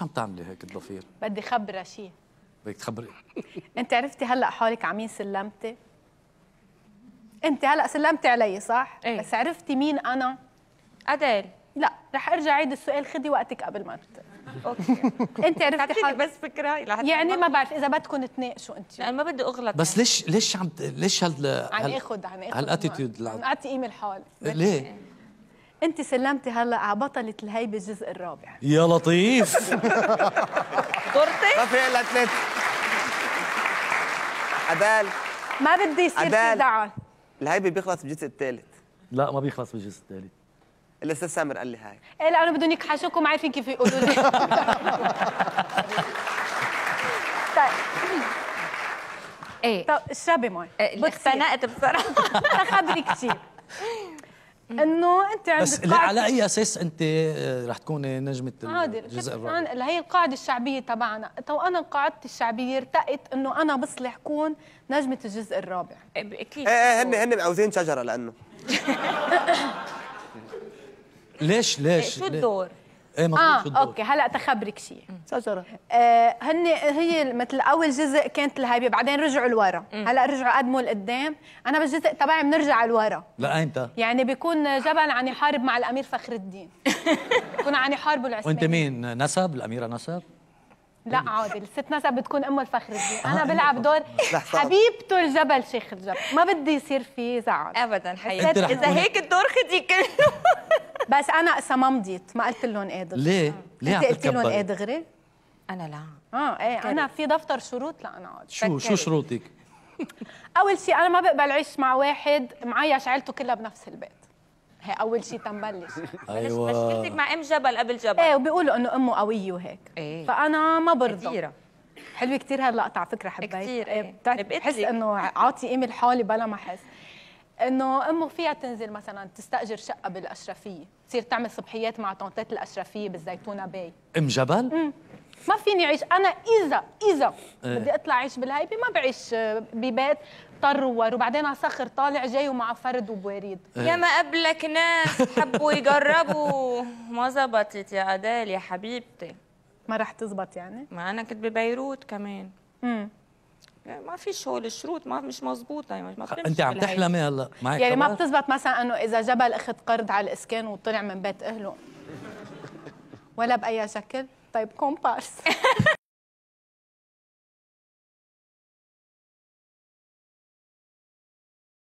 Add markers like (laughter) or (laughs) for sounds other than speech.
شو عم تعملي هيك الضفير؟ بدي خبرة شيء بدك تخبري (laughs) انت عرفتي هلا حالك على مين سلمتي؟ انت هلا سلمتي علي صح؟ ايه؟ بس عرفتي مين انا؟ اديل لا رح ارجع عيد السؤال خدي وقتك قبل ما انت (laughs) اوكي انت عرفتي حالك بس فكره يعني ما بعرف اذا بدكم تناقشوا انت يعني ما بدي اغلط بس ليش ليش عم ليش هال عم اخذ عم اخذ هالاتيتيود عم اعطي قيمه لحالي ليه؟ انت سلمتي هلا على بطله الهيبه الجزء الرابع يا لطيف (laughs) ما في الا الاتلت عدال ما بدي يصير في دعوه الهيبه بيخلص بالجزء الثالث لا ما بيخلص بالجزء الثالث الاستاذ سامر قال لي هاي ايه لانه بدهم يكحشوكم عارفين كيف يقولوا لي (laughs) طيب ايه طب اشربي مي اقتنقت إيه، بصراحه (laughs) خبرك كثير انه انت عندك بس على اي اساس انت آه، رح تكوني نجمه الجزء الرابع هي القاعده الشعبيه تبعنا تو انا قاعدتي الشعبيه ارتقت انه انا بصلح كون نجمه الجزء الرابع اكيد ايه هن هن معوزين شجره لانه (laughs) ليش ليش إيه، شو الدور ايه مظبوط آه الدور. اوكي هلا تخبرك شيء شجره آه هن هي مثل اول جزء كانت الهايبه بعدين رجعوا لورا هلا رجعوا قدموا لقدام انا بالجزء تبعي بنرجع لورا لا انت يعني بيكون جبل عم يحارب مع الامير فخر الدين (laughs) بيكون عم يحاربوا العثمانيين وانت مين نسب الاميره نسب لا عادل ست نسب بتكون ام الفخر الدين انا آه، بلعب دور حبيبته الجبل شيخ الجبل ما بدي يصير في زعل ابدا حياتي اذا هيك الدور خدي كله (laughs) بس انا صممضيت ما قلت لهم ايه دغري ليه؟ آه. ليه انت قلت لهم ايه دغري؟ انا لا اه ايه انا في دفتر شروط لا انا اقعد شو شو شروطك؟ (laughs) اول شيء انا ما بقبل اعيش مع واحد معيش عيلته كلها بنفس البيت هي اول شيء تنبلش ايوه مشكلتك مع ام جبل قبل جبل ايه وبيقولوا انه امه قويه وهيك ايه فانا ما برضى كثيره حلوه كثير هاللقطه على فكره حبيت كثير ايه, إيه. بحس انه عاطي قيمه لحالي بلا ما احس انه امه فيها تنزل مثلا تستاجر شقه بالاشرفيه تصير تعمل صبحيات مع طنطات الاشرفيه بالزيتونه باي ام جبل مم. ما فيني عيش انا اذا اذا إيه. بدي اطلع عيش بالهيبه ما بعيش آه، ببيت طرور وبعدين على صخر طالع جاي ومع فرد وبواريد إيه. يا ما قبلك ناس حبوا يجربوا ما زبطت يا ادال يا حبيبتي ما رح تزبط يعني ما انا كنت ببيروت كمان امم ما في شغل الشروط ما مش مزبوطه يعني ما انت عم تحلمي هلا معك يعني ما بتزبط مثلا انه اذا جبل اخذ قرض على الاسكان وطلع من بيت اهله ولا باي شكل طيب كومبارس (laughs)